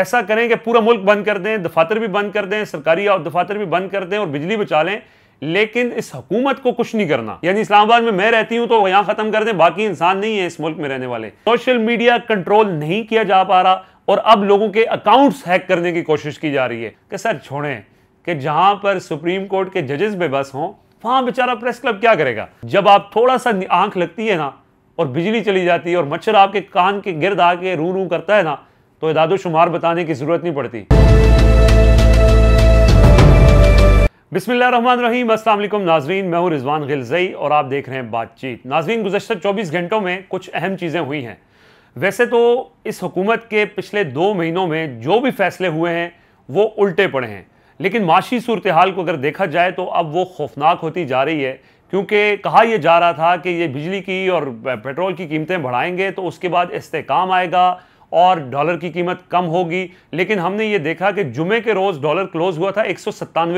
ऐसा करें कि पूरा मुल्क बंद कर दें दफातर भी बंद कर दें सरकारी और दफातर भी बंद कर दें और बिजली बचा लें लेकिन इस हुकूमत को कुछ नहीं करना यानी इस्लामाबाद में मैं रहती हूं तो यहां खत्म कर दें बाकी इंसान नहीं है इस मुल्क में रहने वाले सोशल मीडिया कंट्रोल नहीं किया जा पा रहा और अब लोगों के अकाउंट्स हैक करने की कोशिश की जा रही है कि सर छोड़ें कि जहां पर सुप्रीम कोर्ट के जजेस बेबस हों वहां बेचारा प्रेस क्लब क्या करेगा जब आप थोड़ा सा आंख लगती है ना और बिजली चली जाती है और मच्छर आपके कान के गिर्द आके रू रू करता है ना तो इदाद शुमार बताने की ज़रूरत नहीं पड़ती बिस्मिल्लाम अल्लाम नाजरीन मैं हूँ रिजवान गिलजई और आप देख रहे हैं बातचीत नाजरीन गुजशत 24 घंटों में कुछ अहम चीज़ें हुई हैं वैसे तो इस हुकूमत के पिछले दो महीनों में जो भी फैसले हुए हैं वो उल्टे पड़े हैं लेकिन माशी सूरत हाल को अगर देखा जाए तो अब वो खौफनाक होती जा रही है क्योंकि कहा यह जा रहा था कि ये बिजली की और पेट्रोल की कीमतें बढ़ाएंगे तो उसके बाद इस्तेकाम आएगा और डॉलर की कीमत कम होगी लेकिन हमने ये देखा कि जुमे के रोज़ डॉलर क्लोज हुआ था एक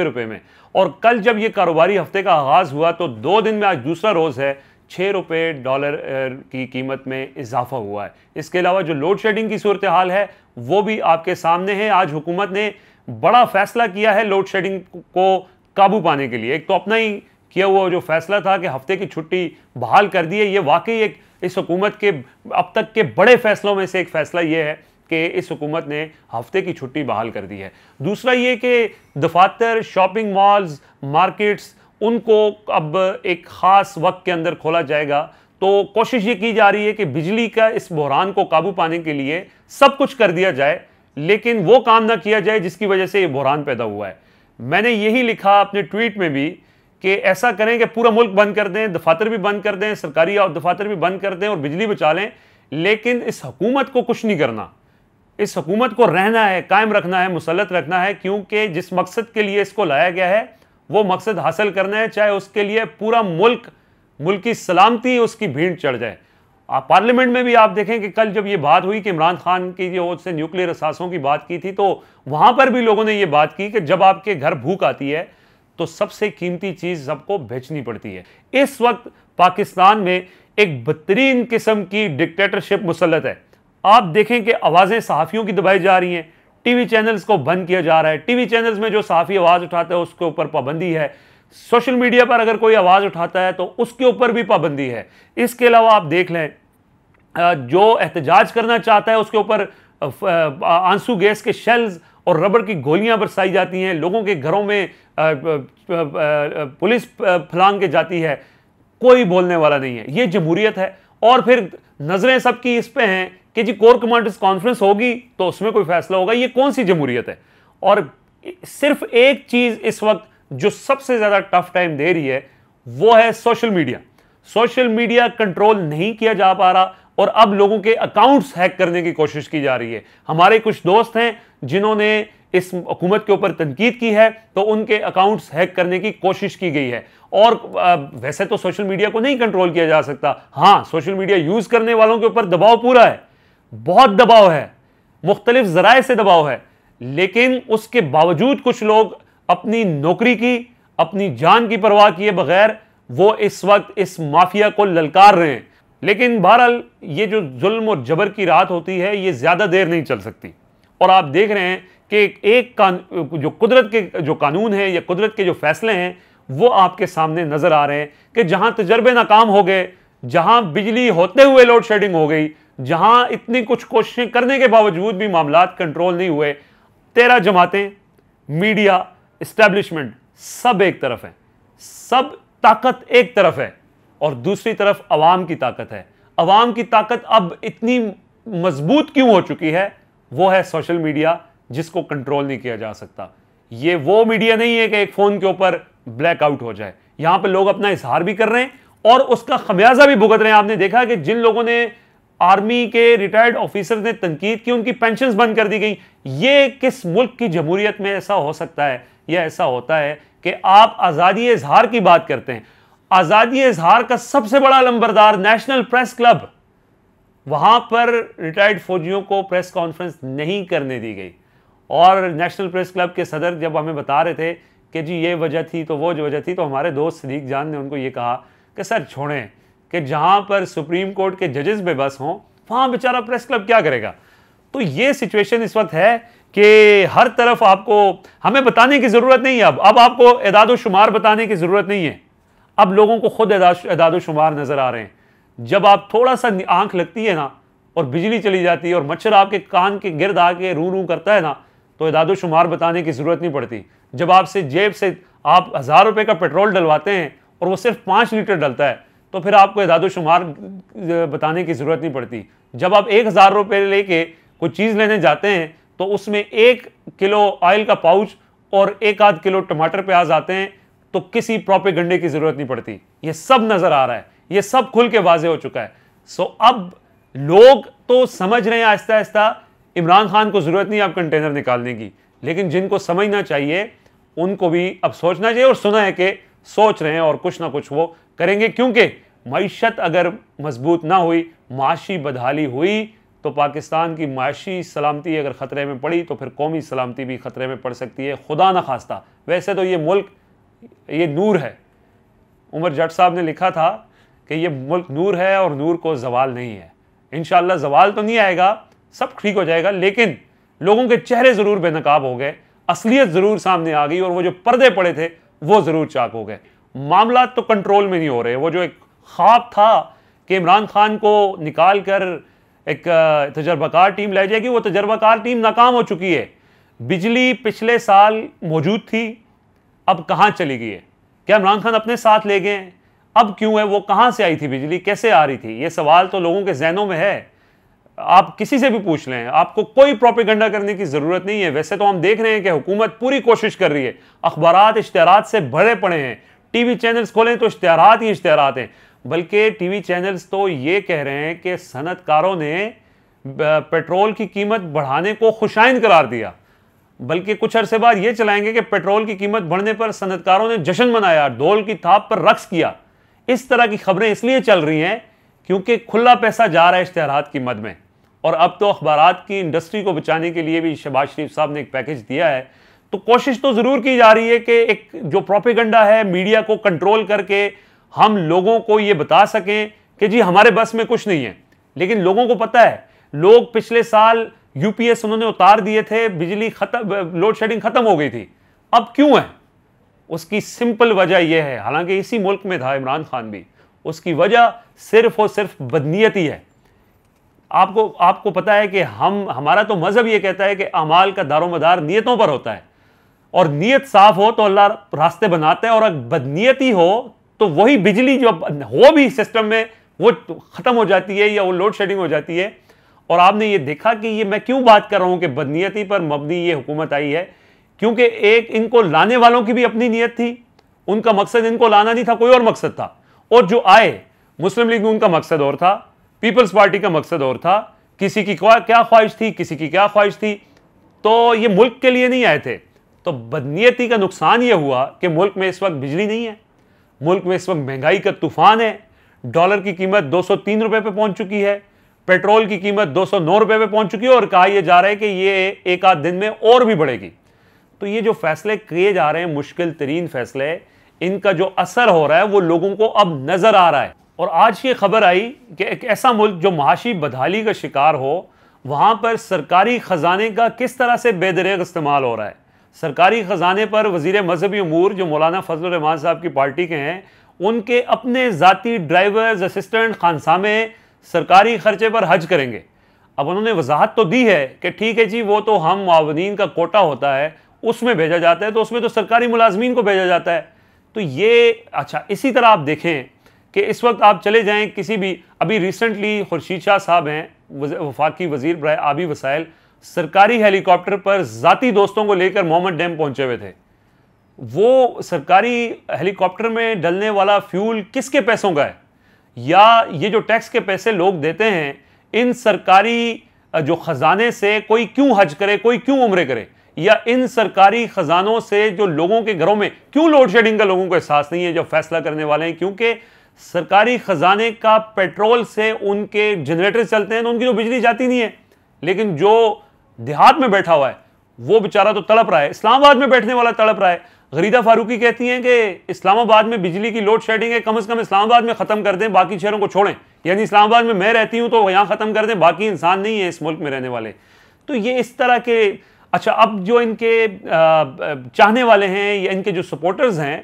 रुपए में और कल जब ये कारोबारी हफ्ते का आगाज़ हुआ तो दो दिन में आज दूसरा रोज़ है छः रुपये डॉलर की कीमत में इजाफा हुआ है इसके अलावा जो लोड शेडिंग की सूरत हाल है वो भी आपके सामने है आज हुकूमत ने बड़ा फैसला किया है लोड शेडिंग को काबू पाने के लिए एक तो अपना ही किया हुआ जो फैसला था कि हफ्ते की छुट्टी बहाल कर दी है ये वाकई एक इस हुकूमत के अब तक के बड़े फैसलों में से एक फैसला ये है कि इस हुकूमत ने हफ्ते की छुट्टी बहाल कर दी है दूसरा ये कि दफातर शॉपिंग मॉल्स मार्केट्स उनको अब एक ख़ास वक्त के अंदर खोला जाएगा तो कोशिश ये की जा रही है कि बिजली का इस बहरान को काबू पाने के लिए सब कुछ कर दिया जाए लेकिन वो काम ना किया जाए जिसकी वजह से ये बहरान पैदा हुआ है मैंने यही लिखा अपने ट्वीट में भी कि ऐसा करें कि पूरा मुल्क बंद कर दें दफातर भी बंद कर दें सरकारी और दफातर भी बंद कर दें और बिजली बचा लें लेकिन इस हकूमत को कुछ नहीं करना इस हकूमत को रहना है कायम रखना है मुसलत रखना है क्योंकि जिस मकसद के लिए इसको लाया गया है वो मकसद हासिल करना है चाहे उसके लिए पूरा मुल्क मुल्क की सलामती उसकी भीड़ चढ़ जाए आप पार्लियामेंट में भी आप देखें कि कल जब ये बात हुई कि इमरान खान की जो उससे न्यूक्लियर असासों की बात की थी तो वहाँ पर भी लोगों ने ये बात की कि जब आपके घर भूख आती है तो सबसे कीमती चीज़ सबको बेचनी पड़ती है इस वक्त पाकिस्तान में एक बदतरीन किस्म की डिक्टेटरशिप मुसलत है आप देखें कि आवाज़ें सहाफ़ियों की दबाई जा रही हैं टीवी चैनल्स को बंद किया जा रहा है टीवी चैनल्स में जो सहाफ़ी आवाज़ उठाता है उसके ऊपर पाबंदी है सोशल मीडिया पर अगर कोई आवाज़ उठाता है तो उसके ऊपर भी पाबंदी है इसके अलावा आप देख लें जो एहतजाज करना चाहता है उसके ऊपर आंसू गैस के शेल्स और रबड़ की गोलियां बरसाई जाती हैं लोगों के घरों में पुलिस फलांग के जाती है कोई बोलने वाला नहीं है ये जमहूरियत है और फिर नज़रें सबकी इस पे हैं कि जी कोर कमांडर्स कॉन्फ्रेंस होगी तो उसमें कोई फैसला होगा ये कौन सी जमहूरियत है और सिर्फ एक चीज़ इस वक्त जो सबसे ज़्यादा टफ टाइम दे रही है वो है social media social media control नहीं किया जा पा रहा और अब लोगों के अकाउंट्स हैक करने की कोशिश की जा रही है हमारे कुछ दोस्त हैं जिन्होंने इस हुकूमत के ऊपर तनकीद की है तो उनके अकाउंट्स हैक करने की कोशिश की गई है और वैसे तो सोशल मीडिया को नहीं कंट्रोल किया जा सकता हाँ सोशल मीडिया यूज़ करने वालों के ऊपर दबाव पूरा है बहुत दबाव है मुख्तलिफ जराए से दबाव है लेकिन उसके बावजूद कुछ लोग अपनी नौकरी की अपनी जान की परवाह किए बगैर वो इस वक्त इस माफिया को ललकार रहे हैं लेकिन बहरहाल ये जो जुल्म और जबर की रात होती है ये ज़्यादा देर नहीं चल सकती और आप देख रहे हैं कि एक कान जो कुदरत के जो कानून है या कुदरत के जो फैसले हैं वो आपके सामने नज़र आ रहे हैं कि जहाँ तजर्बे नाकाम हो गए जहाँ बिजली होते हुए लोड शेडिंग हो गई जहाँ इतनी कुछ कोशिशें करने के बावजूद भी मामला कंट्रोल नहीं हुए तेरह जमातें मीडिया इस्टेब्लिशमेंट सब एक तरफ है सब ताकत एक तरफ है और दूसरी तरफ अवाम की ताकत है अवाम की ताकत अब इतनी मजबूत क्यों हो चुकी है वो है सोशल मीडिया जिसको कंट्रोल नहीं किया जा सकता ये वो मीडिया नहीं है कि एक फोन के ऊपर ब्लैकआउट हो जाए यहां पर लोग अपना इजहार भी कर रहे हैं और उसका खमियाजा भी भुगत रहे हैं आपने देखा कि जिन लोगों ने आर्मी के रिटायर्ड ऑफिसर ने तनकीद की उनकी पेंशन बंद कर दी गई ये किस मुल्क की जमहूरियत में ऐसा हो सकता है या ऐसा होता है कि आप आज़ादी इजहार की बात करते हैं आज़ादी इजहार का सबसे बड़ा लंबरदार नेशनल प्रेस क्लब वहां पर रिटायर्ड फौजियों को प्रेस कॉन्फ्रेंस नहीं करने दी गई और नेशनल प्रेस क्लब के सदर जब हमें बता रहे थे कि जी ये वजह थी तो वो वजह थी तो हमारे दोस्त सदीक जान ने उनको ये कहा कि सर छोड़ें कि जहां पर सुप्रीम कोर्ट के जजेस बेबस हों वहां बेचारा प्रेस क्लब क्या करेगा तो ये सिचुएशन इस वक्त है कि हर तरफ आपको हमें बताने की ज़रूरत नहीं है अब अब आपको इदाद शुमार बताने की ज़रूरत नहीं है अब लोगों को खुद एदाद शुमार नज़र आ रहे हैं जब आप थोड़ा सा आंख लगती है ना और बिजली चली जाती है और मच्छर आपके कान के गिरद आके रू रू करता है ना तो एदाद शुमार बताने की ज़रूरत नहीं पड़ती जब आपसे जेब से आप हज़ार रुपये का पेट्रोल डलवाते हैं और वो सिर्फ पाँच लीटर डलता है तो फिर आपको एदाद शुमार बताने की ज़रूरत नहीं पड़ती जब आप एक हज़ार रुपये लेके कोई चीज़ लेने जाते हैं तो उसमें एक किलो ऑयल का पाउच और एक आध किलो टमाटर प्याज आते हैं तो किसी प्रोपेगंडे की जरूरत नहीं पड़ती ये सब नजर आ रहा है ये सब खुल के वाजे हो चुका है सो अब लोग तो समझ रहे हैं आहिस्ता आहिस्ता इमरान खान को जरूरत नहीं आप कंटेनर निकालने की लेकिन जिनको समझना चाहिए उनको भी अब सोचना चाहिए और सुना है कि सोच रहे हैं और कुछ ना कुछ वो करेंगे क्योंकि मीशत अगर मजबूत ना हुई माशी बदहाली हुई तो पाकिस्तान की माशी सलामती अगर ख़तरे में पड़ी तो फिर कौमी सलामती भी ख़तरे में पड़ सकती है खुदा ना खास्ता वैसे तो ये मुल्क ये नूर है उमर जट साहब ने लिखा था कि ये मुल्क नूर है और नूर को जवाल नहीं है इन जवाल तो नहीं आएगा सब ठीक हो जाएगा लेकिन लोगों के चेहरे ज़रूर बेनकाब हो गए असलियत ज़रूर सामने आ गई और वो जो पर्दे पड़े थे वो ज़रूर चाक हो गए मामला तो कंट्रोल में नहीं हो रहे वो जो एक ख्वाब था कि इमरान खान को निकाल कर एक तजर्बाकार टीम ले जाएगी वो तजर्बाकार टीम नाकाम हो चुकी है बिजली पिछले साल मौजूद थी अब कहाँ चली गई है क्या इमरान खान अपने साथ ले गए हैं अब क्यों है वो कहाँ से आई थी बिजली कैसे आ रही थी ये सवाल तो लोगों के जहनों में है आप किसी से भी पूछ लें आपको कोई प्रोपेगेंडा करने की ज़रूरत नहीं है वैसे तो हम देख रहे हैं कि हुकूमत पूरी कोशिश कर रही है अखबार इश्तहार से भरे पड़े हैं टीवी चैनल्स खोलें तो इश्तहार ही इश्तहार हैं बल्कि टीवी चैनल्स तो ये कह रहे हैं कि सनतकारों ने पेट्रोल की कीमत बढ़ाने को खुशाइन करार दिया बल्कि कुछ अरसे बाद यह चलाएंगे कि पेट्रोल की कीमत बढ़ने पर सनतकारों ने जश्न मनाया ढोल की थाप पर रक्स किया इस तरह की खबरें इसलिए चल रही हैं क्योंकि खुला पैसा जा रहा है इश्तहार की मद में और अब तो अखबार की इंडस्ट्री को बचाने के लिए भी शहबाज शरीफ साहब ने एक पैकेज दिया है तो कोशिश तो ज़रूर की जा रही है कि एक जो प्रोपेगंडा है मीडिया को कंट्रोल करके हम लोगों को ये बता सकें कि जी हमारे बस में कुछ नहीं है लेकिन लोगों को पता है लोग पिछले साल यूपीएस उन्होंने उतार दिए थे बिजली खत्म लोड शेडिंग खत्म हो गई थी अब क्यों है उसकी सिंपल वजह यह है हालांकि इसी मुल्क में था इमरान खान भी उसकी वजह सिर्फ और सिर्फ बदनीयत ही है आपको आपको पता है कि हम हमारा तो मज़हब ये कहता है कि अमाल का दारोमदार नीयतों पर होता है और नीयत साफ हो तो अल्लाह रास्ते बनाता है और अगर बदनीयती हो तो वही बिजली जो हो भी सिस्टम में वो ख़त्म हो जाती है या वो लोड शेडिंग हो जाती है और आपने ये देखा कि ये मैं क्यों बात कर रहा हूँ कि बदनीयती पर मबनी ये हुकूमत आई है क्योंकि एक इनको लाने वालों की भी अपनी नीयत थी उनका मकसद इनको लाना नहीं था कोई और मकसद था और जो आए मुस्लिम लीग उनका मकसद और था पीपल्स पार्टी का मकसद और था किसी की क्या ख्वाहिश थी किसी की क्या ख्वाहिश थी तो ये मुल्क के लिए नहीं आए थे तो बदनीयती का नुकसान ये हुआ कि मुल्क में इस वक्त बिजली नहीं है मुल्क में इस वक्त महंगाई का तूफान है डॉलर की कीमत तीन रुपए पर पहुंच चुकी है पेट्रोल की कीमत दो सौ रुपए पे पहुंच चुकी है और कहा यह जा रहा है कि ये एक आध दिन में और भी बढ़ेगी तो ये जो फैसले किए जा रहे हैं मुश्किल तरीन फैसले इनका जो असर हो रहा है वो लोगों को अब नजर आ रहा है और आज ये खबर आई कि एक ऐसा मुल्क जो महाशी बदहाली का शिकार हो वहां पर सरकारी खजाने का किस तरह से बेदरेग इस्तेमाल हो रहा है सरकारी खजाने पर वजीर मजहबी अमूर जो मौलाना फजल रमान साहब की पार्टी के हैं उनके अपने ज़ाती ड्राइवर्स असिस्टेंट खानसामे सरकारी खर्चे पर हज करेंगे अब उन्होंने वजाहत तो दी है कि ठीक है जी वो तो हम मावनीन का कोटा होता है उसमें भेजा जाता है तो उसमें तो सरकारी मुलाजमीन को भेजा जाता है तो ये अच्छा इसी तरह आप देखें कि इस वक्त आप चले जाएं किसी भी अभी रिसेंटली खुर्शीद शाह साहब हैं वफाकी वजीर ब्राय आबी वसाइल सरकारी हेलीकॉप्टर पर ज़ाती दोस्तों को लेकर मोहम्मद डैम पहुंचे हुए थे वो सरकारी हेलीकॉप्टर में डलने वाला फ्यूल किसके पैसों का है या ये जो टैक्स के पैसे लोग देते हैं इन सरकारी जो ख़जाने से कोई क्यों हज करे कोई क्यों उम्र करे या इन सरकारी ख़जानों से जो लोगों के घरों में क्यों लोड शेडिंग का लोगों को एहसास नहीं है जो फैसला करने वाले हैं क्योंकि सरकारी ख़जाने का पेट्रोल से उनके जनरेटर चलते हैं तो उनकी जो तो बिजली जाती नहीं है लेकिन जो देहात में बैठा हुआ है वो बेचारा तो तड़प रहा है इस्लामाबाद में बैठने वाला तड़प रहा है गरीदा फारूकी कहती हैं कि इस्लामाबाद में बिजली की लोड शेडिंग है कम से कम इस्लामाबाद में ख़त्म कर दें बाकी शहरों को छोड़ें यानी इस्लामाबाद में मैं रहती हूँ तो यहाँ ख़त्म कर दें बाकी इंसान नहीं है इस मुल्क में रहने वाले तो ये इस तरह के अच्छा अब जो इनके चाहने वाले हैं या इनके जो सपोर्टर्स हैं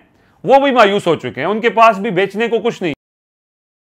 वो भी मायूस हो चुके हैं उनके पास भी बेचने को कुछ नहीं